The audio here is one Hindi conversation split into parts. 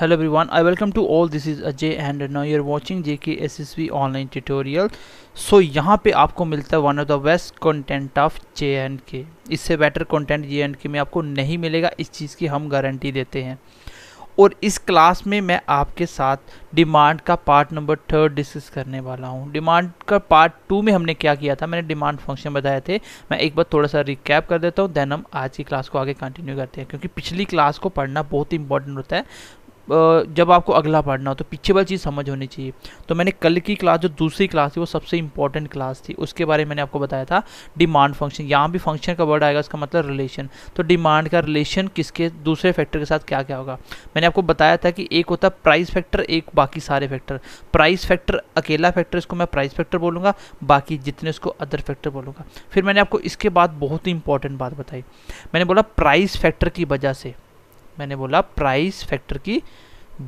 hello everyone i welcome to all this is ajay and now you're watching V online tutorial so यहाँ पर आपको मिलता है one of the best content of J and K इससे बेटर कॉन्टेंट जे एंड के में आपको नहीं मिलेगा इस चीज़ की हम गारंटी देते हैं और इस क्लास में मैं आपके साथ डिमांड का पार्ट नंबर थर्ड डिस्कस करने वाला हूँ डिमांड का पार्ट टू में हमने क्या किया था मैंने डिमांड फंक्शन बताए थे मैं एक बार थोड़ा सा रिकैप कर देता हूँ देन हम आज की क्लास को आगे कंटिन्यू करते हैं क्योंकि पिछली क्लास को पढ़ना बहुत ही इंपॉर्टेंट होता है जब आपको अगला पढ़ना हो तो पीछे वाली चीज़ समझ होनी चाहिए तो मैंने कल की क्लास जो दूसरी क्लास थी वो सबसे इंपॉर्टेंट क्लास थी उसके बारे में मैंने आपको बताया था डिमांड फंक्शन यहाँ भी फंक्शन का वर्ड आएगा उसका मतलब रिलेशन तो डिमांड का रिलेशन किसके दूसरे फैक्टर के साथ क्या क्या होगा मैंने आपको बताया था कि एक होता प्राइस फैक्टर एक बाकी सारे फैक्टर प्राइस फैक्टर अकेला फैक्टर इसको मैं प्राइस फैक्टर बोलूँगा बाकी जितने उसको अदर फैक्टर बोलूँगा फिर मैंने आपको इसके बाद बहुत ही इंपॉर्टेंट बात बताई मैंने बोला प्राइस फैक्टर की वजह से मैंने बोला प्राइस फैक्टर की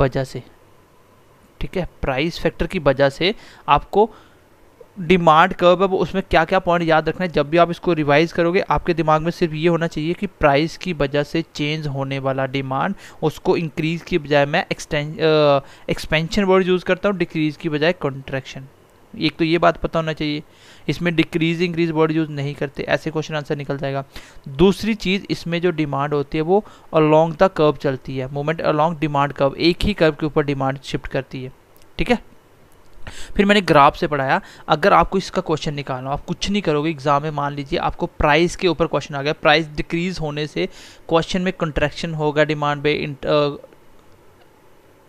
वजह से ठीक है प्राइस फैक्टर की वजह से आपको डिमांड कर्व है वो उसमें क्या क्या पॉइंट याद रखना है जब भी आप इसको रिवाइज़ करोगे आपके दिमाग में सिर्फ ये होना चाहिए कि प्राइस की वजह से चेंज होने वाला डिमांड उसको इंक्रीज़ की बजाय मैं एक्सटें एक्सपेंशन वर्ड यूज़ करता हूँ डिक्रीज़ की बजाय कॉन्ट्रैक्शन एक तो ये बात पता होना चाहिए इसमें डिक्रीज इंक्रीज वर्ड यूज़ नहीं करते ऐसे क्वेश्चन आंसर निकल जाएगा दूसरी चीज़ इसमें जो डिमांड होती है वो अलॉन्ग द कर्व चलती है मोमेंट अलॉन्ग डिमांड कर्व एक ही कर्व के ऊपर डिमांड शिफ्ट करती है ठीक है फिर मैंने ग्राफ से पढ़ाया अगर आपको इसका क्वेश्चन निकालना आप कुछ नहीं करोगे एग्जाम में मान लीजिए आपको प्राइस के ऊपर क्वेश्चन आ गया प्राइस डिक्रीज होने से क्वेश्चन में कंट्रैक्शन होगा डिमांड पे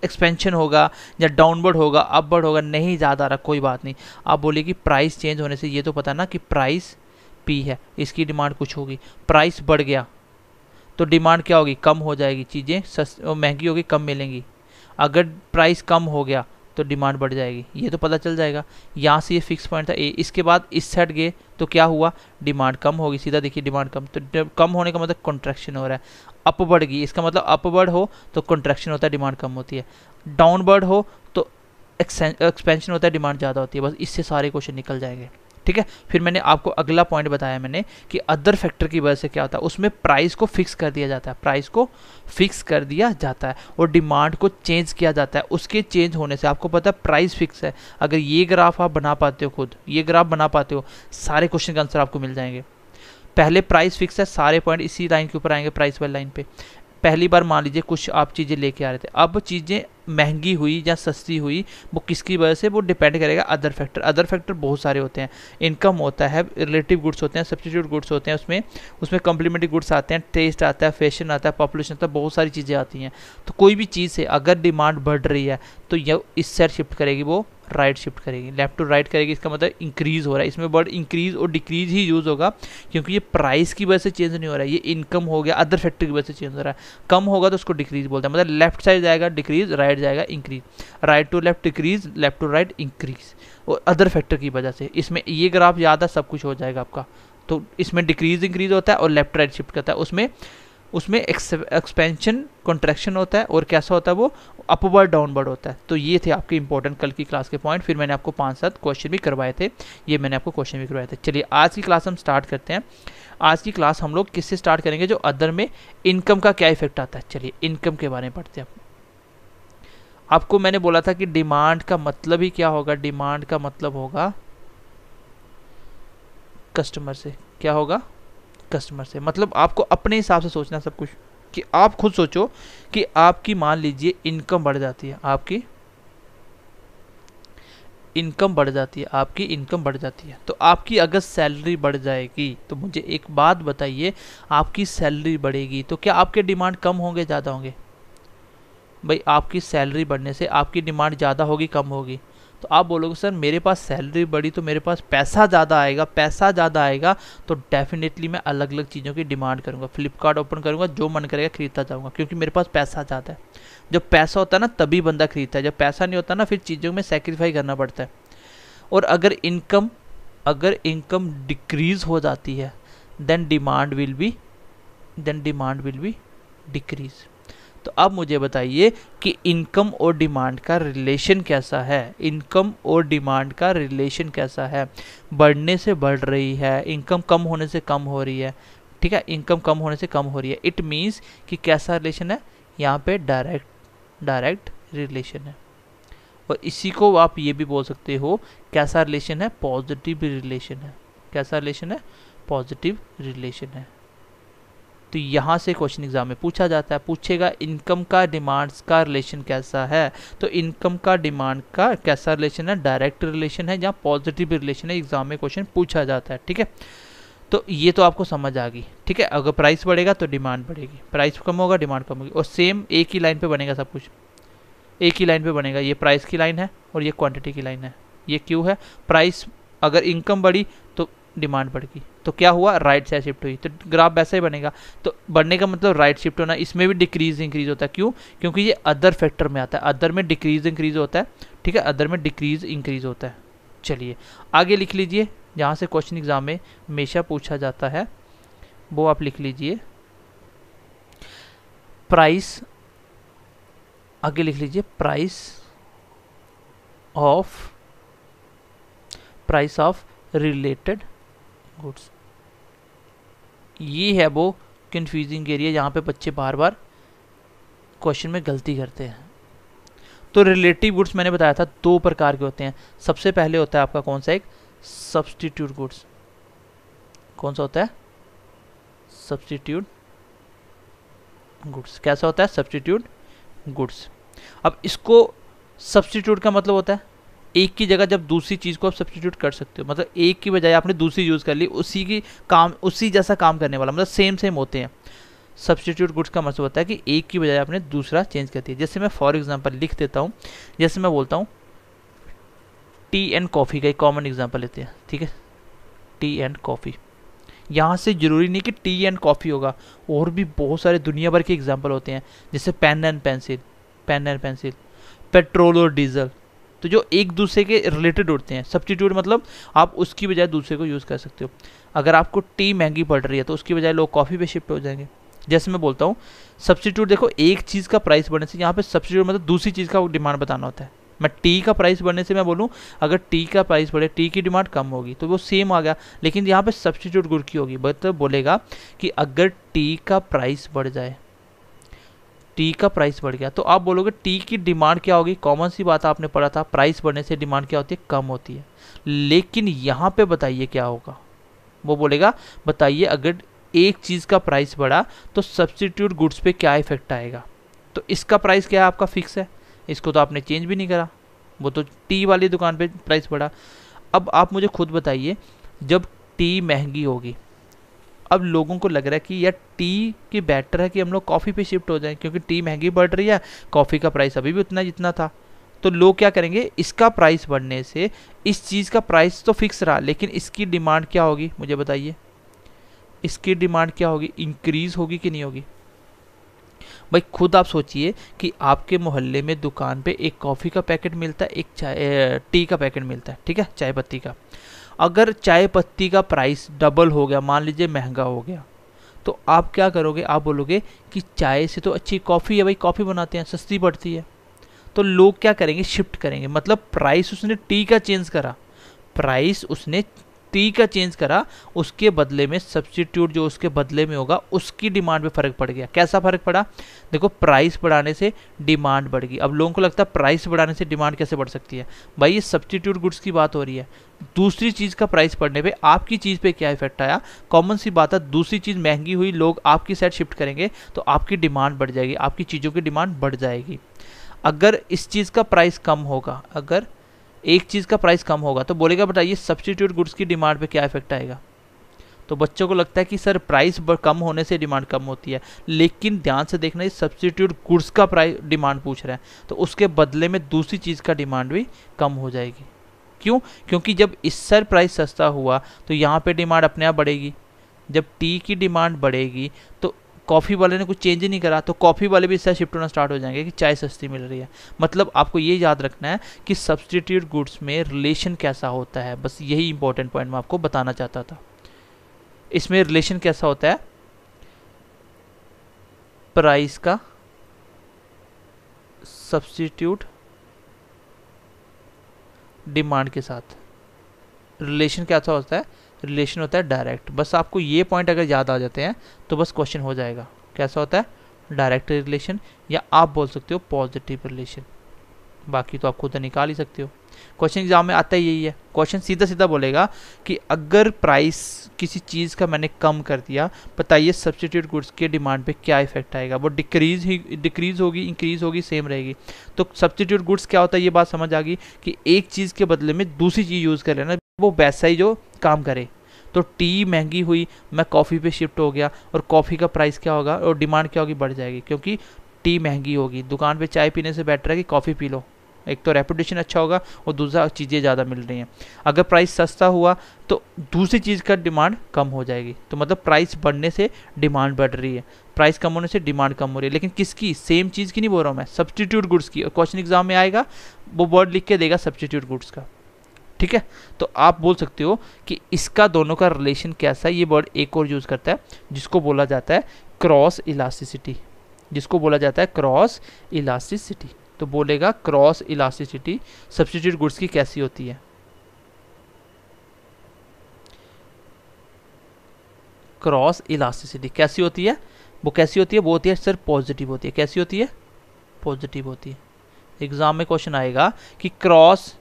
एक्सपेंशन होगा या डाउनवर्ड होगा अपवर्ड होगा नहीं ज़्यादा रहा कोई बात नहीं आप बोलिए कि प्राइस चेंज होने से ये तो पता ना कि प्राइस पी है इसकी डिमांड कुछ होगी प्राइस बढ़ गया तो डिमांड क्या होगी कम हो जाएगी चीज़ें महंगी होगी कम मिलेंगी अगर प्राइस कम हो गया तो डिमांड बढ़ जाएगी ये तो पता चल जाएगा यहाँ से ये फिक्स पॉइंट था ए इसके बाद इस साइड गए तो क्या हुआ डिमांड कम होगी सीधा देखिए डिमांड कम तो कम होने का मतलब कॉन्ट्रैक्शन हो रहा है अपवर्ड गई इसका मतलब अपवर्ड हो तो कॉन्ट्रैक्शन होता है डिमांड कम होती है डाउनवर्ड हो तो एक्सपेंशन होता है डिमांड ज़्यादा होती है बस इससे सारे क्वेश्चन निकल जाएंगे ठीक है फिर मैंने आपको अगला पॉइंट बताया मैंने कि अदर फैक्टर की वजह से क्या होता है उसमें प्राइस को फिक्स कर दिया जाता है प्राइस को फिक्स कर दिया जाता है और डिमांड को चेंज किया जाता है उसके चेंज होने से आपको पता है प्राइस फिक्स है अगर ये ग्राफ आप बना पाते हो खुद ये ग्राफ बना पाते हो सारे क्वेश्चन के आंसर आपको मिल जाएंगे पहले प्राइस फिक्स है सारे पॉइंट इसी लाइन के ऊपर आएंगे प्राइस वाली लाइन पे पहली बार मान लीजिए कुछ आप चीज़ें लेके आ रहे थे अब चीज़ें महंगी हुई या सस्ती हुई वो किसकी वजह से वो डिपेंड करेगा अदर फैक्टर अदर फैक्टर बहुत सारे होते हैं इनकम होता है रिलेटिव गुड्स होते हैं सब्सटीट्यूट गुड्स होते हैं उसमें उसमें कम्प्लीमेंट्री गुड्स आते हैं टेस्ट आता है फैशन आता है पॉपुलेशन आता है बहुत सारी चीज़ें आती हैं तो कोई भी चीज़ से अगर डिमांड बढ़ रही है तो यह इस साइड शिफ्ट करेगी वो राइट शिफ्ट करेगी लेफ्ट टू राइट करेगी इसका मतलब इंक्रीज़ हो रहा है इसमें वर्ड इंक्रीज़ और डिक्रीज ही यूज़ होगा क्योंकि ये प्राइस की वजह से चेंज नहीं हो रहा है ये इनकम हो गया अदर फैक्टर की वजह से चेंज हो रहा है कम होगा तो उसको डिक्रीज बोलते हैं मतलब लेफ्ट साइड जाएगा डिक्रीज राइट जाएगा increase right to left decrease left to right increase और अदर फैक्टर की वजह से इसमें ये ग्राफ याद सब कुछ हो जाएगा आपका तो इसमें डिक्रीज इंक्रीज होता है और लेफ्ट राइट शिफ्ट करता है उसमें उसमें एक्सपेंशन कॉन्ट्रैक्शन होता है और कैसा होता है वो अपवर्ड डाउनवर्ड होता है तो ये थे आपके इंपॉर्टेंट कल की क्लास के पॉइंट फिर मैंने आपको पाँच सात क्वेश्चन भी करवाए थे ये मैंने आपको क्वेश्चन भी करवाए थे चलिए आज की क्लास हम स्टार्ट करते हैं आज की क्लास हम लोग किससे स्टार्ट करेंगे जो अदर में इनकम का क्या इफेक्ट आता है चलिए इनकम के बारे में पढ़ते हैं आपको मैंने बोला था कि डिमांड का मतलब ही क्या होगा डिमांड का मतलब होगा कस्टमर से क्या होगा कस्टमर से मतलब आपको अपने हिसाब से सोचना सब कुछ कि आप खुद सोचो कि आपकी मान लीजिए इनकम बढ़ जाती है आपकी इनकम बढ़ जाती है आपकी इनकम बढ़ जाती है तो आपकी अगर सैलरी बढ़ जाएगी तो मुझे एक बात बताइए आपकी सैलरी बढ़ेगी तो क्या आपके डिमांड कम होंगे ज़्यादा होंगे भाई आपकी सैलरी बढ़ने से आपकी डिमांड ज़्यादा होगी कम होगी तो आप बोलोगे सर मेरे पास सैलरी बढ़ी तो मेरे पास पैसा ज़्यादा आएगा पैसा ज़्यादा आएगा तो डेफिनेटली मैं अलग अलग चीज़ों की डिमांड करूँगा फ्लिपकार्ट ओपन करूँगा जो मन करेगा खरीदता जाऊँगा क्योंकि मेरे पास पैसा ज़्यादा है जब पैसा होता है ना तभी बंदा खरीदता है जब पैसा नहीं होता ना फिर चीज़ों में सेक्रीफाई करना पड़ता है और अगर इनकम अगर इनकम डिक्रीज़ हो जाती है then demand will be then demand will be decrease तो अब मुझे बताइए कि इनकम और डिमांड का रिलेशन कैसा है इनकम और डिमांड का रिलेशन कैसा है बढ़ने से बढ़ रही है इनकम कम होने से कम हो रही है ठीक है इनकम कम होने से कम हो रही है इट मीन्स कि कैसा रिलेशन है यहाँ पे डायरेक्ट डायरेक्ट रिलेशन है और इसी को आप ये भी बोल सकते हो कैसा रिलेशन है पॉजिटिव रिलेशन है कैसा रिलेशन है पॉजिटिव रिलेशन है तो यहाँ से क्वेश्चन एग्जाम में पूछा जाता है पूछेगा इनकम का डिमांड्स का रिलेशन कैसा है तो इनकम का डिमांड का कैसा रिलेशन है डायरेक्ट रिलेशन है या पॉजिटिव रिलेशन है एग्जाम में क्वेश्चन पूछा जाता है ठीक है तो ये तो आपको समझ आ गई ठीक है अगर प्राइस बढ़ेगा तो डिमांड बढ़ेगी प्राइस कम होगा डिमांड कम होगी और सेम एक ही लाइन पर बनेगा सब कुछ एक ही लाइन पर बनेगा ये प्राइस की लाइन है और ये क्वांटिटी की लाइन है ये क्यों है प्राइस अगर इनकम बढ़ी तो डिमांड बढ़ गई तो क्या हुआ राइट साइड शिफ्ट हुई तो ग्राफ वैसा ही बनेगा तो बढ़ने का मतलब राइट शिफ्ट होना इसमें भी डिक्रीज इंक्रीज होता है क्यों क्योंकि ये अदर फैक्टर में आता है अदर में डिक्रीज इंक्रीज होता है ठीक है अदर में डिक्रीज इंक्रीज होता है चलिए आगे लिख लीजिए जहाँ से क्वेश्चन एग्जाम में हमेशा पूछा जाता है वो आप लिख लीजिए प्राइस आगे लिख लीजिए price of price of related goods ये है वो कन्फ्यूजिंग एरिया जहाँ पे बच्चे बार बार क्वेश्चन में गलती करते हैं तो रिलेटिव गुड्स मैंने बताया था दो प्रकार के होते हैं सबसे पहले होता है आपका कौन सा एक सब्सटीट्यूट गुड्स कौन सा होता है सब्सटीट्यूट गुड्स कैसा होता है सब्सटीट्यूट गुड्स अब इसको सब्सटीट्यूट का मतलब होता है एक की जगह जब दूसरी चीज़ को आप सब्सटीट्यूट कर सकते हो मतलब एक की बजाय आपने दूसरी यूज़ कर ली उसी की काम उसी जैसा काम करने वाला मतलब सेम सेम होते हैं सब्सटीट्यूट गुड्स का मतलब होता है कि एक की बजाय आपने दूसरा चेंज कर दिया जैसे मैं फॉर एग्जाम्पल लिख देता हूँ जैसे मैं बोलता हूँ टी एंड कॉफ़ी का एक कॉमन एग्जाम्पल लेते हैं ठीक है टी एंड कॉफ़ी यहाँ से ज़रूरी नहीं कि टी एंड कॉफ़ी होगा और भी बहुत सारे दुनिया भर के एग्जाम्पल होते हैं जैसे pen and pencil pen and pencil petrol और डीजल तो जो एक दूसरे के रिलेटेड होते हैं सब्सटीट्यूट मतलब आप उसकी बजाय दूसरे को यूज़ कर सकते हो अगर आपको टी महंगी पड़ रही है तो उसकी बजाय लोग कॉफ़ी पे शिफ्ट हो जाएंगे जैसे मैं बोलता हूँ सब्सटीट्यूट देखो एक चीज़ का प्राइस बढ़ने से यहाँ पे सब्सटीट्यूट मतलब दूसरी चीज़ का डिमांड बताना होता है मैं टी का प्राइस बढ़ने से मैं बोलूँ अगर टी का प्राइस बढ़े टी की डिमांड कम होगी तो वो सेम आ गया लेकिन यहाँ पे सब्सटीट्यूट गुड़ की होगी बट मतलब बोलेगा कि अगर टी का प्राइस बढ़ जाए टी का प्राइस बढ़ गया तो आप बोलोगे टी की डिमांड क्या होगी कॉमन सी बात आपने पढ़ा था प्राइस बढ़ने से डिमांड क्या होती है कम होती है लेकिन यहाँ पे बताइए क्या होगा वो बोलेगा बताइए अगर एक चीज़ का प्राइस बढ़ा तो सब्सटीट्यूट गुड्स पे क्या इफेक्ट आएगा तो इसका प्राइस क्या है आपका फिक्स है इसको तो आपने चेंज भी नहीं करा वो तो टी वाली दुकान पर प्राइस बढ़ा अब आप मुझे खुद बताइए जब टी महंगी होगी अब लोगों को लग रहा है कि यार टी की बेटर है कि हम लोग कॉफ़ी पे शिफ्ट हो जाएं क्योंकि टी महंगी बढ़ रही है कॉफ़ी का प्राइस अभी भी उतना जितना था तो लोग क्या करेंगे इसका प्राइस बढ़ने से इस चीज़ का प्राइस तो फिक्स रहा लेकिन इसकी डिमांड क्या होगी मुझे बताइए इसकी डिमांड क्या होगी इंक्रीज़ होगी कि नहीं होगी भाई खुद आप सोचिए कि आपके मोहल्ले में दुकान पे एक कॉफ़ी का पैकेट मिलता है एक चाय टी का पैकेट मिलता है ठीक है चाय पत्ती का अगर चाय पत्ती का प्राइस डबल हो गया मान लीजिए महंगा हो गया तो आप क्या करोगे आप बोलोगे कि चाय से तो अच्छी कॉफ़ी है भाई कॉफ़ी बनाते हैं सस्ती पड़ती है तो लोग क्या करेंगे शिफ्ट करेंगे मतलब प्राइस उसने टी का चेंज करा प्राइस उसने टी का चेंज करा उसके बदले में सब्सटीट्यूट जो उसके बदले में होगा उसकी डिमांड पे फर्क पड़ गया कैसा फर्क पड़ा देखो प्राइस बढ़ाने से डिमांड बढ़ गई अब लोगों को लगता है प्राइस बढ़ाने से डिमांड कैसे बढ़ सकती है भाई ये सब्सटीट्यूट गुड्स की बात हो रही है दूसरी चीज़ का प्राइस पड़ने पे आपकी चीज़ पे क्या इफेक्ट आया कॉमन सी बात है दूसरी चीज़ महंगी हुई लोग आपकी साइड शिफ्ट करेंगे तो आपकी डिमांड बढ़ जाएगी आपकी चीज़ों की डिमांड बढ़ जाएगी अगर इस चीज़ का प्राइस कम होगा अगर एक चीज़ का प्राइस कम होगा तो बोलेगा बताइए सब्सटीट्यूट गुड्स की डिमांड पे क्या इफेक्ट आएगा तो बच्चों को लगता है कि सर प्राइस कम होने से डिमांड कम होती है लेकिन ध्यान से देखना ये सब्सटीट्यूट गुड्स का प्राइस डिमांड पूछ रहा है तो उसके बदले में दूसरी चीज़ का डिमांड भी कम हो जाएगी क्यों क्योंकि जब इस सर प्राइस सस्ता हुआ तो यहाँ पर डिमांड अपने आप बढ़ेगी जब टी की डिमांड बढ़ेगी तो कॉफ़ी वाले ने कुछ चेंज ही नहीं करा तो कॉफ़ी वाले भी इससे शिफ्ट होना स्टार्ट हो जाएंगे कि चाय सस्ती मिल रही है मतलब आपको ये याद रखना है कि सब्सटीट्यूट गुड्स में रिलेशन कैसा होता है बस यही इंपॉर्टेंट पॉइंट मैं आपको बताना चाहता था इसमें रिलेशन कैसा होता है प्राइस का सब्सटीट्यूट डिमांड के साथ रिलेशन कैसा होता है रिलेशन होता है डायरेक्ट बस आपको ये पॉइंट अगर याद आ जाते हैं तो बस क्वेश्चन हो जाएगा कैसा होता है डायरेक्ट रिलेशन या आप बोल सकते हो पॉजिटिव रिलेशन बाकी तो आप खुद निकाल ही सकते हो क्वेश्चन एग्जाम में आता यही है क्वेश्चन सीधा सीधा बोलेगा कि अगर प्राइस किसी चीज़ का मैंने कम कर दिया बताइए सब्सिट्यूट गुड्स के डिमांड पे क्या इफेक्ट आएगा वो डिक्रीज ही डिक्रीज होगी इंक्रीज होगी सेम रहेगी तो सब्सिट्यूट गुड्स क्या होता है ये बात समझ आ गई कि एक चीज़ के बदले में दूसरी चीज़ यूज़ कर लेना वो वैसा ही जो काम करे तो टी महंगी हुई मैं कॉफ़ी पे शिफ्ट हो गया और कॉफ़ी का प्राइस क्या होगा और डिमांड क्या होगी बढ़ जाएगी क्योंकि टी महंगी होगी दुकान पे चाय पीने से बेटर है कि कॉफ़ी पी लो एक तो रेपुटेशन अच्छा होगा और दूसरा चीज़ें ज़्यादा मिल रही हैं अगर प्राइस सस्ता हुआ तो दूसरी चीज़ का डिमांड कम हो जाएगी तो मतलब प्राइस बढ़ने से डिमांड बढ़ रही है प्राइस कम होने से डिमांड कम हो रही है लेकिन किसकी सेम चीज़ की नहीं बोल रहा हूँ मैं सब्सटीट्यूट गुड्स की क्वेश्चन एग्जाम में आएगा वो वर्ड लिख के देगा सब्सटीट्यूट गुड्स का ठीक है तो आप बोल सकते हो कि इसका दोनों का रिलेशन कैसा है ये वर्ड एक और यूज़ करता है जिसको बोला जाता है क्रॉस इलास्टिसिटी जिसको बोला जाता है क्रॉस इलास्टिसिटी तो बोलेगा क्रॉस इलास्टिसिटी सब्सिट्यूट गुड्स की कैसी होती है क्रॉस इलास्टिसिटी कैसी होती है वो कैसी होती है वो होती है सर पॉजिटिव होती है कैसी होती है पॉजिटिव होती है एग्जाम में क्वेश्चन आएगा कि क्रॉस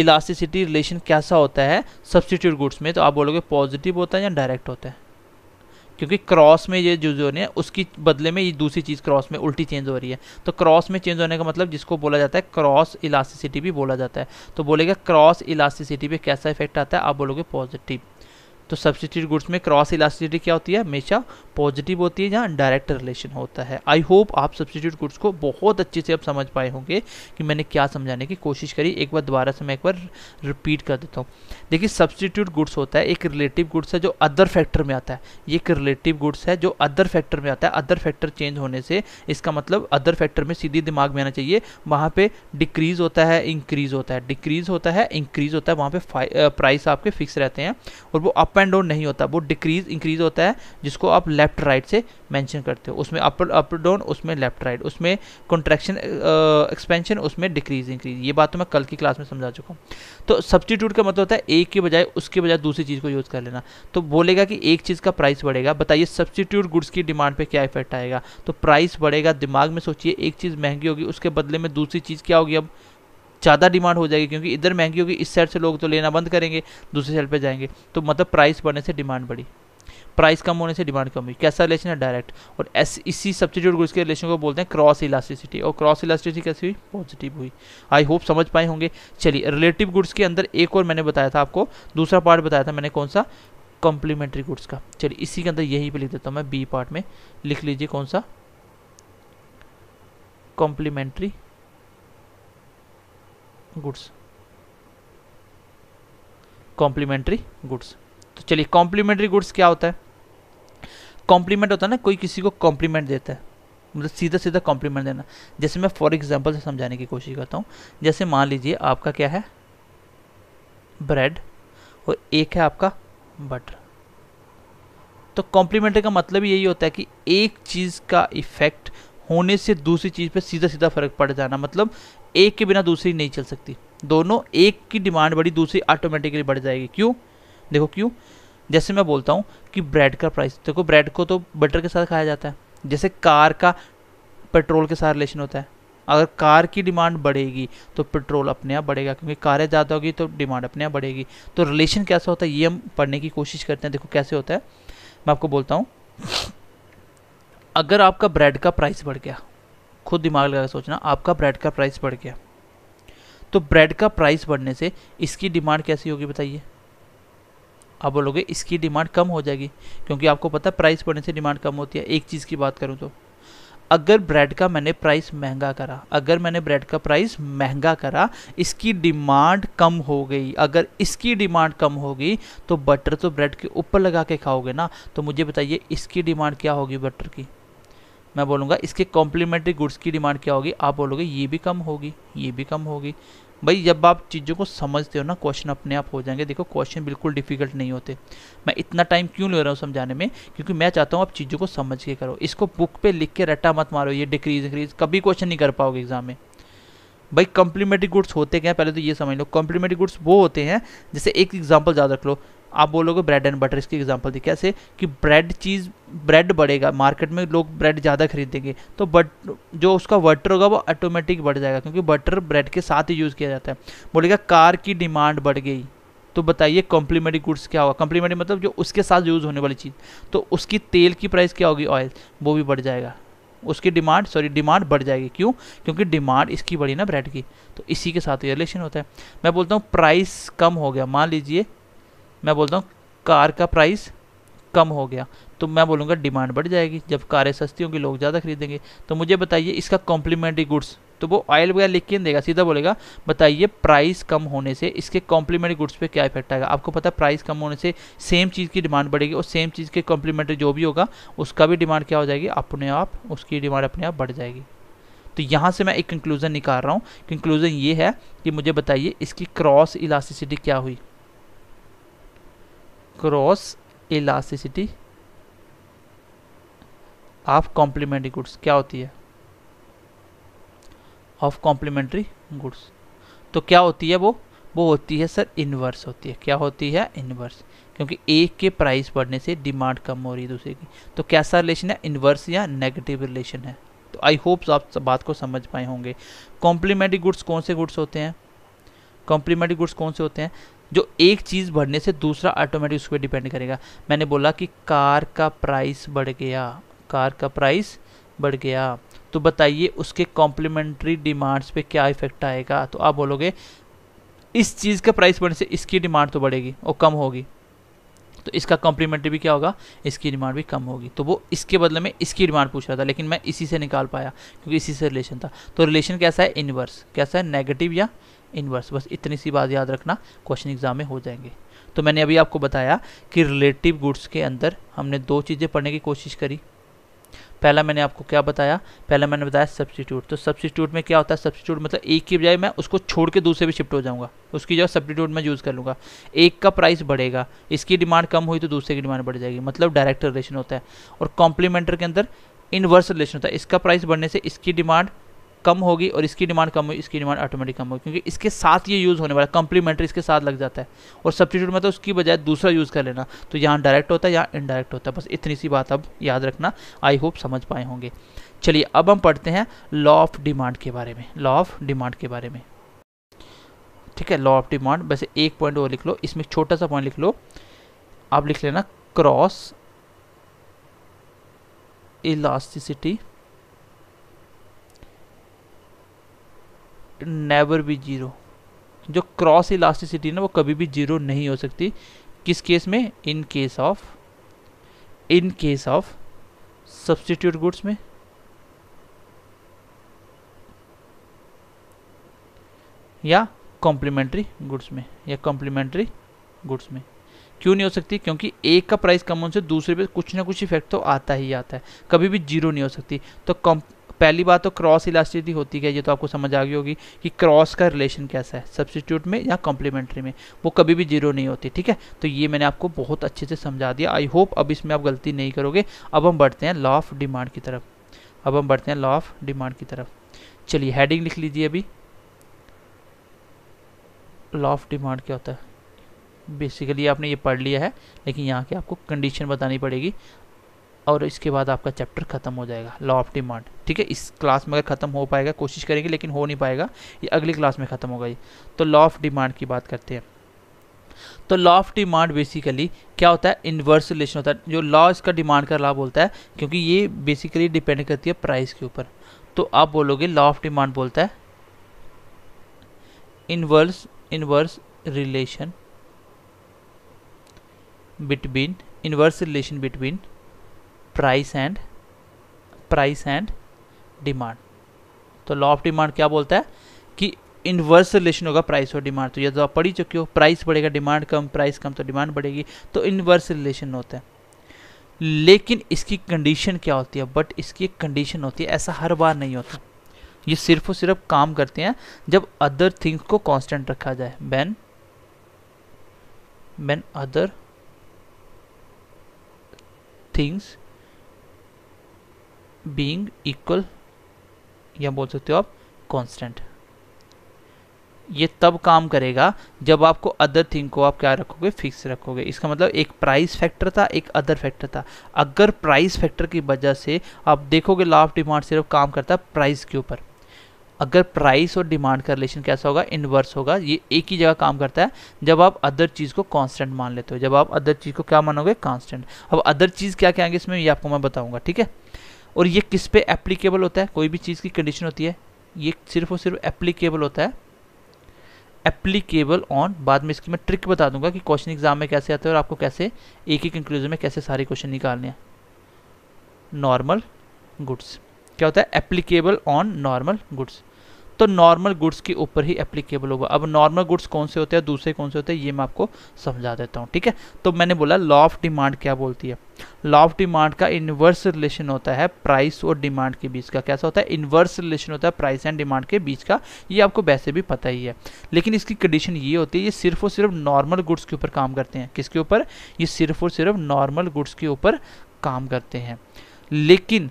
इलास्टिसिटी रिलेशन कैसा होता है सब्सिट्यूट गुड्स में तो आप बोलोगे पॉजिटिव होता है या डायरेक्ट होता है क्योंकि क्रॉस में ये जो जो है उसकी बदले में ये दूसरी चीज़ क्रॉस में उल्टी चेंज हो रही है तो क्रॉस में चेंज होने का मतलब जिसको बोला जाता है क्रॉस इलास्टिसिटी भी बोला जाता है तो बोलेगा क्रॉस इलास्टिसिटी पे कैसा इफेक्ट आता है आप बोलोगे पॉजिटिव तो सब्सिट्यूट गुड्स में क्रॉस इलास्टिसिटी क्या होती है हमेशा पॉजिटिव होती है जहाँ डायरेक्ट रिलेशन होता है आई होप आप सब्सिट्यूट गुड्स को बहुत अच्छे से अब समझ पाए होंगे कि मैंने क्या समझाने की कोशिश करी एक बार दोबारा से मैं एक बार रिपीट कर देता हूँ देखिए सब्सटीट्यूट गुड्स होता है एक रिलेटिव गुड्स है जो अदर फैक्टर में आता है ये एक रिलेटिव गुड्स है जो अदर फैक्टर में आता है अदर फैक्टर चेंज होने से इसका मतलब अदर फैक्टर में सीधे दिमाग में आना चाहिए वहाँ पर डिक्रीज होता है इंक्रीज होता है डिक्रीज होता है इंक्रीज होता है वहाँ पर प्राइस आपके फिक्स रहते हैं और वो अप एंड डाउन नहीं होता वो डिक्रीज इंक्रीज होता है जिसको आप लेफ्ट राइट से मेंशन करते हो उसमें अप अप डाउन उसमें लेफ्ट राइट उसमें कॉन्ट्रैक्शन एक्सपेंशन उसमें डिक्रीज इंक्रीज ये बात तो मैं कल की क्लास में समझा चुका हूँ तो सब्सटीट्यूट का मतलब होता है एक के बजाय उसके बजाय दूसरी चीज़ को यूज़ कर लेना तो बोलेगा कि एक चीज़ का प्राइस बढ़ेगा बताइए सब्सटीट्यूट गुड्स की डिमांड पर क्या इफेक्ट आएगा तो प्राइस बढ़ेगा दिमाग में सोचिए एक चीज़ महंगी होगी उसके बदले में दूसरी चीज़ क्या होगी अब ज़्यादा डिमांड हो जाएगी क्योंकि इधर महंगी होगी इस साइड से लोग तो लेना बंद करेंगे दूसरी साइड पर जाएंगे तो मतलब प्राइस बढ़ने से डिमांड बढ़ी प्राइस कम होने से डिमांड कम हुई कैसा रिलेशन है डायरेक्ट और एस इसी सब्सिट्यूट गुड्स के रिलेशन को बोलते हैं क्रॉस इलास्टिसिटी और क्रॉस इलास्टिसिटी कैसी हुई पॉजिटिव हुई आई होप समझ पाए होंगे चलिए रिलेटिव गुड्स के अंदर एक और मैंने बताया था आपको दूसरा पार्ट बताया था मैंने कौन सा कॉम्प्लीमेंट्री गुड्स का चलिए इसी के अंदर यही पर लिख देता हूँ मैं बी पार्ट में लिख लीजिए कौन सा कॉम्प्लीमेंट्री गुड्स कॉम्प्लीमेंट्री गुड्स तो चलिए कॉम्प्लीमेंट्री गुड्स क्या होता है कॉम्प्लीमेंट होता है ना कोई किसी को कॉम्प्लीमेंट देता है मतलब सीधा सीधा कॉम्प्लीमेंट देना जैसे मैं फॉर एग्जांपल से समझाने की कोशिश करता हूँ जैसे मान लीजिए आपका क्या है ब्रेड और एक है आपका बटर तो कॉम्प्लीमेंट्री का मतलब यही होता है कि एक चीज़ का इफेक्ट होने से दूसरी चीज़ पे सीधा सीधा फर्क पड़ जाना मतलब एक के बिना दूसरी नहीं चल सकती दोनों एक की डिमांड बढ़ी दूसरी ऑटोमेटिकली बढ़ जाएगी क्यों देखो क्यों जैसे मैं बोलता हूँ कि ब्रेड का प्राइस देखो ब्रेड को तो बटर के साथ खाया जाता है जैसे कार का पेट्रोल के साथ रिलेशन होता है अगर कार की डिमांड बढ़ेगी तो पेट्रोल अपने आप बढ़ेगा क्योंकि कारें ज़्यादा होगी तो डिमांड अपने आप बढ़ेगी तो रिलेशन कैसा होता है ये हम पढ़ने की कोशिश करते हैं देखो कैसे होता है मैं आपको बोलता हूँ अगर आपका ब्रेड का प्राइस बढ़ गया खुद दिमाग लगा सोचना आपका ब्रेड का प्राइस बढ़ गया तो ब्रेड का प्राइस बढ़ने से इसकी डिमांड कैसी होगी बताइए आप बोलोगे इसकी डिमांड कम हो जाएगी क्योंकि आपको पता है प्राइस बढ़ने से डिमांड कम होती है एक चीज़ की बात करूँ तो अगर ब्रेड का मैंने प्राइस महंगा करा अगर मैंने ब्रेड का प्राइस महंगा करा इसकी डिमांड कम हो गई अगर इसकी डिमांड कम होगी तो बटर तो ब्रेड के ऊपर लगा के खाओगे ना तो मुझे बताइए इसकी डिमांड क्या होगी बटर की मैं बोलूँगा इसके कॉम्प्लीमेंट्री गुड्स की डिमांड क्या होगी आप बोलोगे ये भी कम होगी ये भी कम होगी भाई जब आप चीज़ों को समझते हो ना क्वेश्चन अपने आप हो जाएंगे देखो क्वेश्चन बिल्कुल डिफिकल्ट नहीं होते मैं इतना टाइम क्यों ले रहा हूँ समझाने में क्योंकि मैं चाहता हूँ आप चीज़ों को समझ के करो इसको बुक पे लिख के रट्टा मत मारो ये डिक्रीज डिक्रीज कभी क्वेश्चन नहीं कर पाओगे एग्जाम में भाई कॉम्प्लीमेंट्री गुड्स होते क्या पहले तो ये समझ लो कॉम्प्लीमेंट्री गुड्स वो होते हैं जैसे एक एग्जाम्पल याद रख लो आप बोलोगे ब्रेड एंड बटर इसकी एग्जांपल दी कैसे कि ब्रेड चीज़ ब्रेड बढ़ेगा मार्केट में लोग ब्रेड ज़्यादा खरीदेंगे तो बट जो उसका बटर होगा वो ऑटोमेटिक बढ़ जाएगा क्योंकि बटर ब्रेड के साथ ही यूज़ किया जाता है बोलेगा कार की डिमांड बढ़ गई तो बताइए कॉम्प्लीमेंट्री गुड्स क्या होगा कॉम्प्लीमेंट्री मतलब जो उसके साथ यूज़ होने वाली चीज़ तो उसकी तेल की प्राइस क्या होगी ऑयल वो भी बढ़ जाएगा उसकी डिमांड सॉरी डिमांड बढ़ जाएगी क्यों क्योंकि डिमांड इसकी बढ़ी ना ब्रेड की तो इसी के साथ रिलेशन होता है मैं बोलता हूँ प्राइस कम हो गया मान लीजिए मैं बोलता हूँ कार का प्राइस कम हो गया तो मैं बोलूँगा डिमांड बढ़ जाएगी जब कारें सस्ती होंगी लोग ज़्यादा खरीदेंगे तो मुझे बताइए इसका कॉम्प्लीमेंट्री गुड्स तो वो ऑयल वगैरह लिख के देगा सीधा बोलेगा बताइए प्राइस कम होने से इसके कॉम्प्लीमेंट्री गुड्स पे क्या इफेक्ट आएगा आपको पता है प्राइस कम होने से सेम चीज़ की डिमांड बढ़ेगी और सेम चीज़ के कॉम्प्लीमेंट्री जो भी होगा उसका भी डिमांड क्या हो जाएगी अपने आप उसकी डिमांड अपने आप बढ़ जाएगी तो यहाँ से मैं एक कंक्लूज़न निकाल रहा हूँ कंक्लूज़न ये है कि मुझे बताइए इसकी क्रॉस इलास्टिसिटी क्या हुई cross elasticity of complementary goods क्या होती है ऑफ कॉम्प्लीमेंट्री गुड्स तो क्या होती है वो वो होती है सर इन्वर्स होती है क्या होती है इन्वर्स क्योंकि एक के प्राइस बढ़ने से डिमांड कम हो रही है दूसरे की तो कैसा रिलेशन है इन्वर्स या नेगेटिव रिलेशन है तो आई होप आप बात को समझ पाए होंगे कॉम्प्लीमेंट्री गुड्स कौन से गुड्स होते हैं कॉम्प्लीमेंट्री गुड्स कौन से होते हैं जो एक चीज़ बढ़ने से दूसरा ऑटोमेटिक उस पर डिपेंड करेगा मैंने बोला कि कार का प्राइस बढ़ गया कार का प्राइस बढ़ गया तो बताइए उसके कॉम्प्लीमेंट्री डिमांड्स पे क्या इफेक्ट आएगा तो आप बोलोगे इस चीज़ का प्राइस बढ़ने से इसकी डिमांड तो बढ़ेगी और कम होगी तो इसका कॉम्प्लीमेंट्री भी क्या होगा इसकी डिमांड भी कम होगी तो वो इसके बदले में इसकी डिमांड पूछ रहा था लेकिन मैं इसी से निकाल पाया क्योंकि इसी से रिलेशन था तो रिलेशन कैसा है इनवर्स कैसा है नेगेटिव या इन्वर्स बस इतनी सी बात याद रखना क्वेश्चन एग्जाम में हो जाएंगे तो मैंने अभी आपको बताया कि रिलेटिव गुड्स के अंदर हमने दो चीज़ें पढ़ने की कोशिश करी पहला मैंने आपको क्या बताया पहला मैंने बताया सब्सटीट्यूट तो सब्सटीट्यूट में क्या होता है सब्सटीट्यूट मतलब एक की बजाय मैं उसको छोड़ के दूसरे भी शिफ्ट हो जाऊंगा उसकी जगह सब्सटीट्यूट में यूज़ कर लूँगा एक का प्राइस बढ़ेगा इसकी डिमांड कम हुई तो दूसरे की डिमांड बढ़ जाएगी मतलब डायरेक्ट रिलेशन होता है और कॉम्प्लीमेंटर के अंदर इनवर्स रिलेशन होता है इसका प्राइस बढ़ने से इसकी डिमांड कम होगी और इसकी डिमांड कम होगी इसकी डिमांड ऑटोमेटिक कम होगी क्योंकि इसके साथ ये यूज़ होने वाला कॉम्प्लीमेंट्री इसके साथ लग जाता है और सब्सिट्यूट मतलब तो उसकी बजाय दूसरा यूज़ कर लेना तो यहाँ डायरेक्ट होता है यहाँ इनडायरेक्ट होता है बस इतनी सी बात अब याद रखना आई होप समझ पाए होंगे चलिए अब हम पढ़ते हैं लॉ ऑफ डिमांड के बारे में लॉ ऑफ डिमांड के बारे में ठीक है लॉ ऑफ डिमांड वैसे एक पॉइंट और लिख लो इसमें छोटा सा पॉइंट लिख लो आप लिख लेना cross elasticity never be zero जो क्रॉस इलास्टिसिटी ना वो कभी भी जीरो नहीं हो सकती किस केस में in case of in case of substitute goods में या कॉम्प्लीमेंट्री गुड्स में या कॉम्प्लीमेंट्री गुड्स में क्यों नहीं हो सकती क्योंकि एक का प्राइस कम होने से दूसरे पे कुछ ना कुछ इफेक्ट तो आता ही आता है कभी भी जीरो नहीं हो सकती तो पहली बात तो क्रॉस इलास्टिसिटी होती है ये तो आपको समझ आ गई होगी कि क्रॉस का रिलेशन कैसा है सब्सटीट्यूट में या कॉम्प्लीमेंट्री में वो कभी भी जीरो नहीं होती ठीक है तो ये मैंने आपको बहुत अच्छे से समझा दिया आई होप अब इसमें आप गलती नहीं करोगे अब हम बढ़ते हैं लॉ ऑफ डिमांड की तरफ अब हम बढ़ते हैं लॉ ऑफ डिमांड की तरफ चलिए हेडिंग लिख लीजिए अभी लॉ ऑफ डिमांड क्या होता है बेसिकली आपने ये पढ़ लिया है लेकिन यहाँ के आपको कंडीशन बतानी पड़ेगी और इसके बाद आपका चैप्टर खत्म हो जाएगा लॉ ऑफ डिमांड ठीक है इस क्लास में अगर ख़त्म हो पाएगा कोशिश करेंगे लेकिन हो नहीं पाएगा ये अगली क्लास में ख़त्म होगा ये तो लॉ ऑफ डिमांड की बात करते हैं तो लॉ ऑफ डिमांड बेसिकली क्या होता है इन्वर्स रिलेशन होता है जो लॉ इसका डिमांड का लॉ बोलता है क्योंकि ये बेसिकली डिपेंड करती है प्राइस के ऊपर तो आप बोलोगे लॉ ऑफ डिमांड बोलता है inverse inverse relation between inverse relation between price and price and demand तो लॉ ऑफ डिमांड क्या बोलता है कि इन्वर्स रिलेशन होगा प्राइस और डिमांड तो ये तो आप ही चुके हो प्राइस बढ़ेगा डिमांड कम प्राइस कम तो डिमांड बढ़ेगी तो इन्वर्स रिलेशन होता है लेकिन इसकी कंडीशन क्या होती है बट इसकी एक कंडीशन होती है ऐसा हर बार नहीं होता ये सिर्फ और सिर्फ काम करते हैं जब अदर थिंग्स को कांस्टेंट रखा जाए बैन बैन अदर थिंग्स बीइंग इक्वल या बोल सकते हो आप कांस्टेंट ये तब काम करेगा जब आपको अदर थिंग को आप क्या रखोगे फिक्स रखोगे इसका मतलब एक प्राइस फैक्टर था एक अदर फैक्टर था अगर प्राइस फैक्टर की वजह से आप देखोगे लाफ डिमांड सिर्फ काम करता है प्राइस के ऊपर अगर प्राइस और डिमांड का रिलेशन कैसा होगा इनवर्स होगा ये एक ही जगह काम करता है जब आप अदर चीज़ को कांस्टेंट मान लेते हो जब आप अदर चीज़ को क्या मानोगे कांस्टेंट अब अदर चीज़ क्या क्या आएंगे इसमें ये आपको मैं बताऊंगा ठीक है और ये किस पे एप्लीकेबल होता है कोई भी चीज़ की कंडीशन होती है ये सिर्फ और सिर्फ एप्लीकेबल होता है एप्लीकेबल ऑन बाद में इसकी मैं ट्रिक बता दूंगा कि क्वेश्चन एग्जाम में कैसे आते हैं और आपको कैसे एक ही कंक्लूजन में कैसे सारे क्वेश्चन निकालने हैं नॉर्मल गुड्स क्या होता है एप्लीकेबल ऑन नॉर्मल गुड्स तो नॉर्मल गुड्स के ऊपर ही एप्लीकेबल होगा अब नॉर्मल गुड्स कौन से होते हैं दूसरे कौन से होते हैं ये मैं आपको समझा देता हूँ ठीक है तो मैंने बोला लॉ ऑफ डिमांड क्या बोलती है लॉ ऑफ डिमांड का इन्वर्स रिलेशन होता है प्राइस और डिमांड के बीच का कैसा होता है इन्वर्स रिलेशन होता है प्राइस एंड डिमांड के बीच का ये आपको वैसे भी पता ही है लेकिन इसकी कंडीशन ये होती है ये सिर्फ और सिर्फ नॉर्मल गुड्स के ऊपर काम करते हैं किसके ऊपर ये सिर्फ और सिर्फ नॉर्मल गुड्स के ऊपर काम करते हैं लेकिन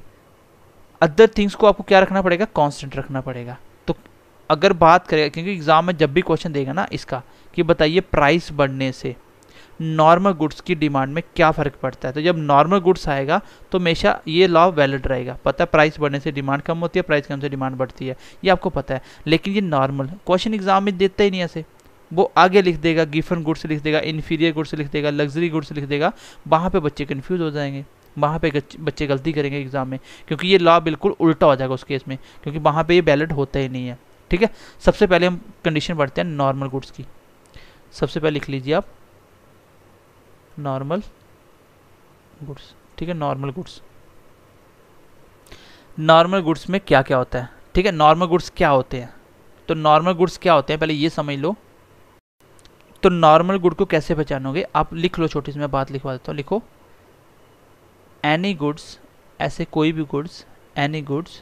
अदर थिंग्स को आपको क्या रखना पड़ेगा कांस्टेंट रखना पड़ेगा अगर बात करेगा क्योंकि एग्ज़ाम में जब भी क्वेश्चन देगा ना इसका कि बताइए प्राइस बढ़ने से नॉर्मल गुड्स की डिमांड में क्या फ़र्क पड़ता है तो जब नॉर्मल गुड्स आएगा तो हमेशा ये लॉ वैलिड रहेगा पता है प्राइस बढ़ने से डिमांड कम होती है प्राइस कम से डिमांड बढ़ती है ये आपको पता है लेकिन ये नॉर्मल क्वेश्चन एग्जाम में देते ही नहीं ऐसे वो आगे लिख देगा गिफन गुड्स लिख देगा इन्फीरियर गुड्स लिख देगा लग्जरी गुड्स लिख देगा वहाँ पर बच्चे कन्फ्यूज़ हो जाएंगे वहाँ पे बच्चे गलती करेंगे एग्ज़ाम में क्योंकि ये लॉ बिल्कुल उल्टा हो जाएगा उस केस में क्योंकि वहाँ पे ये वैलिड होता ही नहीं है ठीक है सबसे पहले हम कंडीशन पढ़ते हैं नॉर्मल गुड्स की सबसे पहले लिख लीजिए आप नॉर्मल गुड्स ठीक है नॉर्मल गुड्स नॉर्मल गुड्स में क्या क्या होता है ठीक है नॉर्मल गुड्स क्या होते हैं तो नॉर्मल गुड्स क्या होते हैं पहले ये समझ लो तो नॉर्मल गुड को कैसे पहचानोगे आप लिख लो छोटी सी मैं बात लिखवा देता हूँ लिखो एनी गुड्स ऐसे कोई भी goods any goods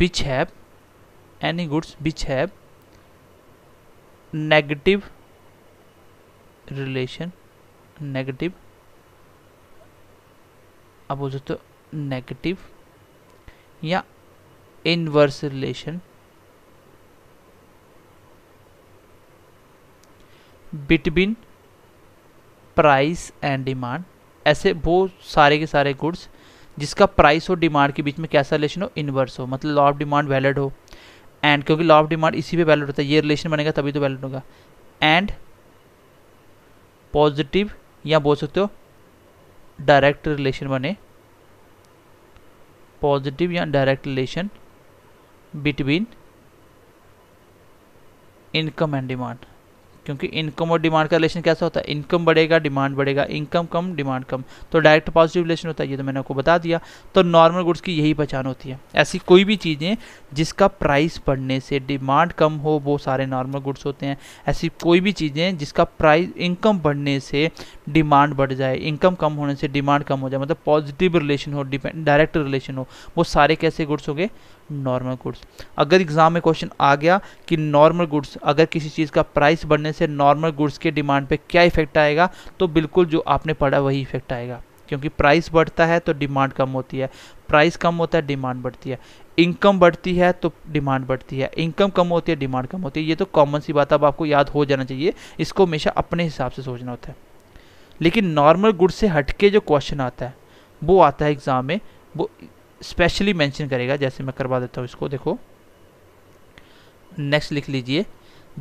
which have any goods which have negative relation negative आप बोल सकते हो नेगेटिव या inverse relation between price and demand ऐसे वो सारे के सारे गुड्स जिसका प्राइस और डिमांड के बीच में कैसा रिलेशन हो इन्वर्स हो मतलब लॉ ऑफ डिमांड वैलिड हो एंड क्योंकि लॉ ऑफ डिमांड इसी पे वैलिड होता है ये रिलेशन बनेगा तभी तो वैलिड होगा एंड पॉजिटिव या बोल सकते हो डायरेक्ट रिलेशन बने पॉजिटिव या direct relation between income and demand क्योंकि इनकम और डिमांड का रिलेशन कैसा होता है इनकम बढ़ेगा डिमांड बढ़ेगा इनकम कम डिमांड कम तो डायरेक्ट पॉजिटिव रिलेशन होता है ये तो मैंने आपको बता दिया तो नॉर्मल गुड्स की यही पहचान होती है ऐसी कोई भी चीज़ें जिसका प्राइस बढ़ने से डिमांड कम हो वो सारे नॉर्मल गुड्स होते हैं ऐसी कोई भी चीज़ें जिसका प्राइस इनकम बढ़ने से डिमांड बढ़ जाए इनकम कम होने से डिमांड कम हो जाए मतलब पॉजिटिव रिलेशन हो डायरेक्ट रिलेशन हो वो सारे कैसे गुड्स होंगे नॉर्मल गुड्स अगर एग्जाम में क्वेश्चन आ गया कि नॉर्मल गुड्स अगर किसी चीज़ का प्राइस बढ़ने से नॉर्मल गुड्स के डिमांड पे क्या इफेक्ट आएगा तो बिल्कुल जो आपने पढ़ा वही इफेक्ट आएगा क्योंकि प्राइस बढ़ता है तो डिमांड कम होती है प्राइस कम होता है डिमांड बढ़ती है इनकम बढ़ती है तो डिमांड बढ़ती है इनकम कम होती है डिमांड कम होती है ये तो कॉमन सी बात अब आपको याद हो जाना चाहिए इसको हमेशा अपने हिसाब से सोचना होता है लेकिन नॉर्मल गुड्स से हटके जो क्वेश्चन आता है वो आता है एग्ज़ाम में वो स्पेशली मेंशन करेगा जैसे मैं करवा देता हूँ इसको देखो नेक्स्ट लिख लीजिए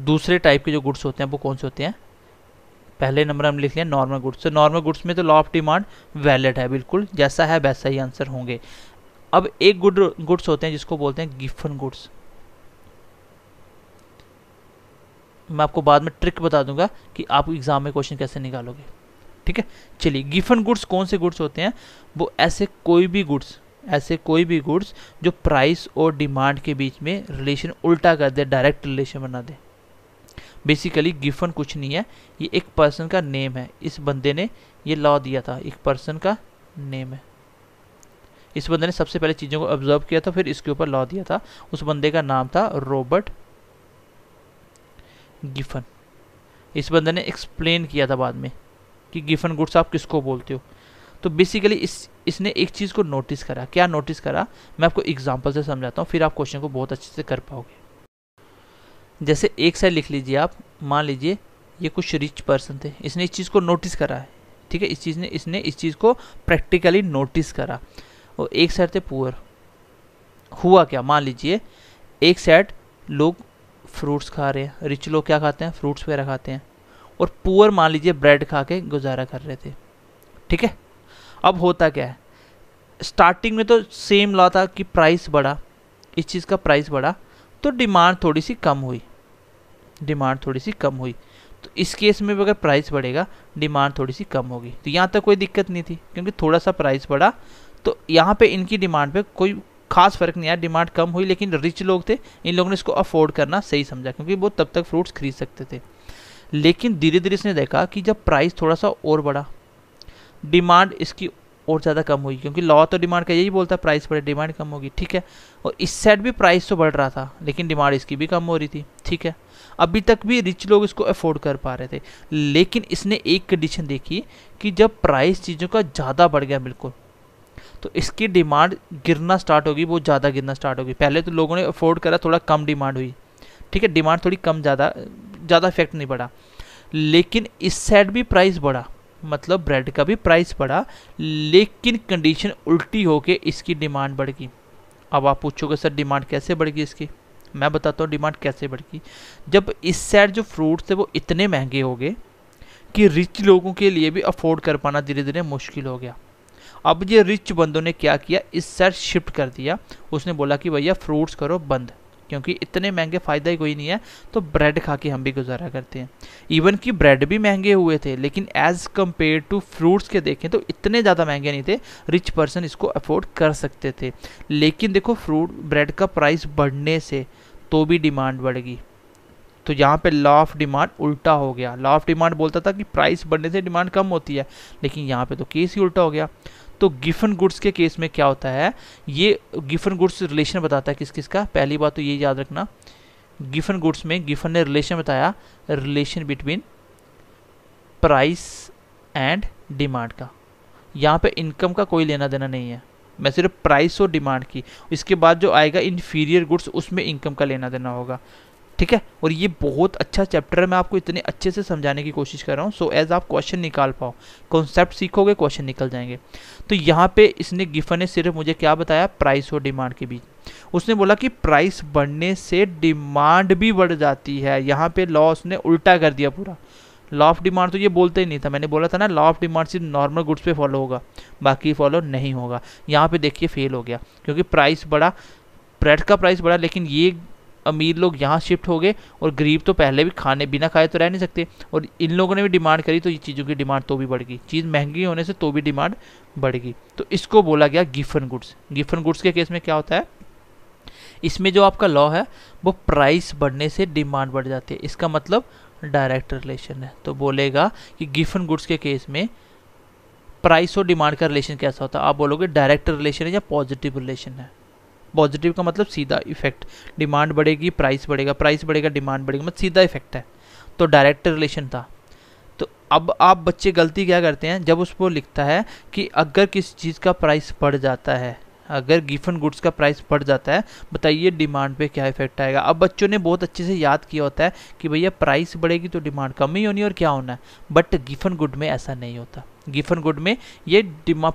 दूसरे टाइप के जो गुड्स होते हैं वो कौन से होते हैं पहले नंबर हम लिख लिया नॉर्मल गुड्स तो नॉर्मल गुड्स में तो लॉ ऑफ डिमांड वैलिड है बिल्कुल जैसा है वैसा ही आंसर होंगे अब एक गुड गुड्स होते हैं जिसको बोलते हैं गिफन गुड्स मैं आपको बाद में ट्रिक बता दूंगा कि आप एग्जाम में क्वेश्चन कैसे निकालोगे ठीक है चलिए गिफन गुड्स कौन से गुड्स होते हैं वो ऐसे कोई भी गुड्स ऐसे कोई भी गुड्स जो प्राइस और डिमांड के बीच में रिलेशन उल्टा कर दे डायरेक्ट रिलेशन बना दे बेसिकली गिफन कुछ नहीं है ये एक पर्सन का नेम है इस बंदे ने ये लॉ दिया था एक पर्सन का नेम है इस बंदे ने सबसे पहले चीज़ों को ऑब्जर्व किया था फिर इसके ऊपर लॉ दिया था उस बंदे का नाम था रॉबर्ट गिफन इस बंदे ने एक्सप्लेन किया था बाद में कि गिफन गुड्स आप किसको बोलते हो तो बेसिकली इस इसने एक चीज़ को नोटिस करा क्या नोटिस करा मैं आपको एग्जाम्पल से समझाता हूँ फिर आप क्वेश्चन को बहुत अच्छे से कर पाओगे जैसे एक साइड लिख लीजिए आप मान लीजिए ये कुछ रिच पर्सन थे इसने इस चीज़ को नोटिस करा है ठीक है इस चीज़ ने इसने इस चीज़ को प्रैक्टिकली नोटिस करा और एक साइड थे पुअर हुआ क्या मान लीजिए एक साइड लोग फ्रूट्स खा रहे हैं रिच लोग क्या खाते हैं फ्रूट्स वगैरह खाते हैं और पुअर मान लीजिए ब्रेड खा के गुजारा कर रहे थे ठीक है अब होता क्या है स्टार्टिंग में तो सेम लॉ था कि प्राइस बढ़ा इस चीज़ का प्राइस बढ़ा तो डिमांड थोड़ी सी कम हुई डिमांड थोड़ी सी कम हुई तो इस केस में भी अगर प्राइस बढ़ेगा डिमांड थोड़ी सी कम होगी तो यहाँ तक कोई दिक्कत नहीं थी क्योंकि थोड़ा सा प्राइस बढ़ा तो यहाँ पे इनकी डिमांड पे कोई खास फर्क नहीं आया डिमांड कम हुई लेकिन रिच लोग थे इन लोगों ने इसको अफोर्ड करना सही समझा क्योंकि वो तब तक फ्रूट्स खरीद सकते थे लेकिन धीरे धीरे इसने देखा कि जब प्राइस थोड़ा सा और बढ़ा डिमांड इसकी और ज़्यादा कम होगी क्योंकि लॉ तो डिमांड का यही बोलता है प्राइस बढ़े डिमांड कम होगी ठीक है और इस साइड भी प्राइस तो बढ़ रहा था लेकिन डिमांड इसकी भी कम हो रही थी ठीक है अभी तक भी रिच लोग इसको अफोर्ड कर पा रहे थे लेकिन इसने एक कंडीशन देखी कि जब प्राइस चीज़ों का ज़्यादा बढ़ गया बिल्कुल तो इसकी डिमांड गिरना स्टार्ट होगी वो ज़्यादा गिरना स्टार्ट होगी पहले तो लोगों ने अफोर्ड करा थोड़ा कम डिमांड हुई ठीक है डिमांड थोड़ी कम ज़्यादा ज़्यादा इफेक्ट नहीं पड़ा लेकिन इस साइड भी प्राइस बढ़ा मतलब ब्रेड का भी प्राइस बढ़ा लेकिन कंडीशन उल्टी होके इसकी डिमांड बढ़ गई अब आप पूछोगे सर डिमांड कैसे बढ़ गई इसकी मैं बताता हूँ डिमांड कैसे बढ़ गई जब इस साइड जो फ्रूट्स थे वो इतने महंगे हो गए कि रिच लोगों के लिए भी अफोर्ड कर पाना धीरे धीरे मुश्किल हो गया अब ये रिच बंदों ने क्या किया इस साइड शिफ्ट कर दिया उसने बोला कि भैया फ्रूट्स करो बंद क्योंकि इतने महंगे फ़ायदा ही कोई नहीं है तो ब्रेड खा के हम भी गुजारा करते हैं इवन कि ब्रेड भी महंगे हुए थे लेकिन एज़ कम्पेयर टू फ्रूट्स के देखें तो इतने ज़्यादा महंगे नहीं थे रिच पर्सन इसको अफोर्ड कर सकते थे लेकिन देखो फ्रूट ब्रेड का प्राइस बढ़ने से तो भी डिमांड बढ़ेगी तो यहाँ पे लॉ ऑफ डिमांड उल्टा हो गया लॉ ऑफ डिमांड बोलता था कि प्राइस बढ़ने से डिमांड कम होती है लेकिन यहाँ पे तो केस ही उल्टा हो गया तो गिफन गुड्स के केस में क्या होता है ये गिफन गुड्स रिलेशन बताता है किस किस का पहली बात तो ये याद रखना गिफन गुड्स में गिफन ने रिलेशन बताया relation between price and demand का यहाँ पे इनकम का कोई लेना देना नहीं है मैं सिर्फ प्राइस और डिमांड की इसके बाद जो आएगा इन्फीरियर गुड्स उसमें इनकम का लेना देना होगा ठीक है और ये बहुत अच्छा चैप्टर है मैं आपको इतने अच्छे से समझाने की कोशिश कर रहा हूँ सो एज आप क्वेश्चन निकाल पाओ कॉन्सेप्ट सीखोगे क्वेश्चन निकल जाएंगे तो यहाँ पे इसने गिफन ने सिर्फ मुझे क्या बताया प्राइस और डिमांड के बीच उसने बोला कि प्राइस बढ़ने से डिमांड भी बढ़ जाती है यहाँ पे लॉ उसने उल्टा कर दिया पूरा लॉ ऑफ डिमांड तो ये बोलते ही नहीं था मैंने बोला था ना लॉ ऑफ डिमांड सिर्फ नॉर्मल गुड्स पे फॉलो होगा बाकी फॉलो नहीं होगा यहाँ पे देखिए फेल हो गया क्योंकि प्राइस बढ़ा ब्रेड का प्राइस बढ़ा लेकिन ये अमीर लोग यहाँ शिफ्ट हो गए और गरीब तो पहले भी खाने बिना खाए तो रह नहीं सकते और इन लोगों ने भी डिमांड करी तो ये चीज़ों की डिमांड तो भी बढ़ गई चीज़ महंगी होने से तो भी डिमांड बढ़ गई तो इसको बोला गया गिफन गुड्स गिफन गुड्स के केस में क्या होता है इसमें जो आपका लॉ है वो प्राइस बढ़ने से डिमांड बढ़ जाती है इसका मतलब डायरेक्ट रिलेशन है तो बोलेगा कि गिफन गुड्स के केस में प्राइस और डिमांड का रिलेशन कैसा होता है आप बोलोगे डायरेक्ट रिलेशन है या पॉजिटिव रिलेशन है पॉजिटिव का मतलब सीधा इफेक्ट डिमांड बढ़ेगी प्राइस बढ़ेगा प्राइस बढ़ेगा डिमांड बढ़ेगा मतलब सीधा इफेक्ट है तो डायरेक्ट रिलेशन था तो अब आप बच्चे गलती क्या करते हैं जब उसको लिखता है कि अगर किसी चीज़ का प्राइस बढ़ जाता है अगर गिफन गुड्स का प्राइस बढ़ जाता है बताइए डिमांड पे क्या इफेक्ट आएगा अब बच्चों ने बहुत अच्छे से याद किया होता है कि भैया प्राइस बढ़ेगी तो डिमांड कम ही होनी और क्या होना है बट गिफन गुड में ऐसा नहीं होता गिफन गुड में ये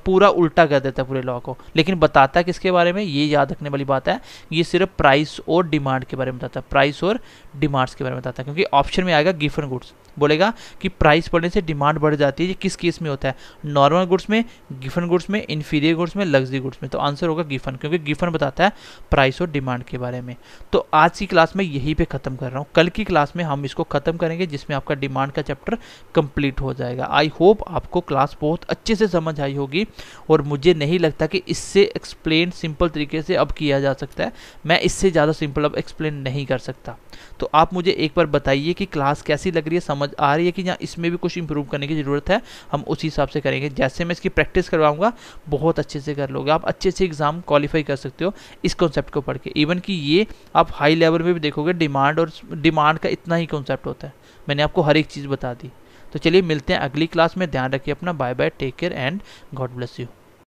पूरा उल्टा कर देता है पूरे लॉ को लेकिन बताता है किसके बारे में ये याद रखने वाली बात है ये सिर्फ प्राइस और डिमांड के बारे में बताता है प्राइस और डिमांड्स के बारे में बताता है क्योंकि ऑप्शन में आएगा गिफन गुड्स बोलेगा कि प्राइस बढ़ने से डिमांड बढ़ जाती है ये किस केस में होता है नॉर्मल गुड्स में गिफन गुड्स में इन्फीरियर गुड्स में लग्जरी गुड्स में तो आंसर होगा गिफन क्योंकि गिफन बताता है प्राइस और डिमांड के बारे में तो आज की क्लास में यही पे ख़त्म कर रहा हूँ कल की क्लास में हम इसको ख़त्म करेंगे जिसमें आपका डिमांड का चैप्टर कंप्लीट हो जाएगा आई होप आपको क्लास क्लास बहुत अच्छे से समझ आई होगी और मुझे नहीं लगता कि इससे एक्सप्लेन सिंपल तरीके से अब किया जा सकता है मैं इससे ज़्यादा सिंपल अब एक्सप्लेन नहीं कर सकता तो आप मुझे एक बार बताइए कि क्लास कैसी लग रही है समझ आ रही है कि यहाँ इसमें भी कुछ इंप्रूव करने की ज़रूरत है हम उसी हिसाब से करेंगे जैसे मैं इसकी प्रैक्टिस करवाऊँगा बहुत अच्छे से कर लोगे आप अच्छे से एग्ज़ाम क्वालिफाई कर सकते हो इस कॉन्सेप्ट को पढ़ के इवन कि ये आप हाई लेवल में भी देखोगे डिमांड और डिमांड का इतना ही कॉन्सेप्ट होता है मैंने आपको हर एक चीज़ बता दी तो चलिए मिलते हैं अगली क्लास में ध्यान रखिए अपना bye bye take care and God bless you